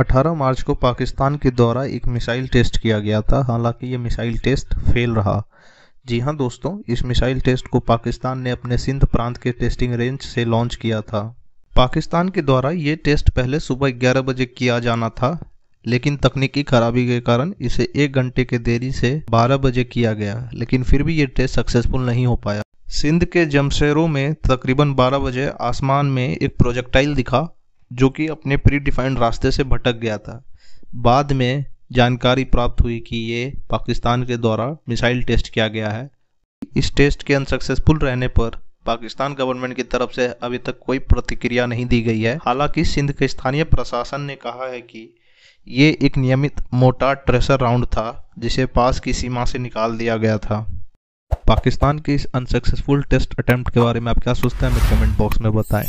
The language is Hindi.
18 मार्च को पाकिस्तान के द्वारा एक मिसाइल टेस्ट किया गया था हालांकि ये मिसाइल टेस्ट फेल रहा जी हाँ दोस्तों इस मिसाइल टेस्ट को पाकिस्तान ने अपने सिंध प्रांत के टेस्टिंग रेंज से लॉन्च किया था पाकिस्तान के द्वारा ये टेस्ट पहले सुबह 11 बजे किया जाना था लेकिन तकनीकी खराबी के कारण इसे एक घंटे के देरी से 12 बजे किया गया लेकिन फिर भी ये टेस्ट सक्सेसफुल नहीं हो पाया सिंध के जमशेरों में तकरीबन 12 बजे आसमान में एक प्रोजेक्टाइल दिखा जो कि अपने प्री डिफाइंड रास्ते से भटक गया था बाद में जानकारी प्राप्त हुई कि ये पाकिस्तान के द्वारा मिसाइल टेस्ट किया गया है इस टेस्ट के अनसक्सेसफुल रहने पर पाकिस्तान गवर्नमेंट की तरफ से अभी तक कोई प्रतिक्रिया नहीं दी गई है हालांकि सिंध के स्थानीय प्रशासन ने कहा है कि ये एक नियमित मोटार ट्रेसर राउंड था जिसे पास की सीमा से निकाल दिया गया था पाकिस्तान के इस अनसक्सेसफुल टेस्ट अटैम्प्ट के बारे में आप क्या सोचते हैं हमें कमेंट बॉक्स में बताएं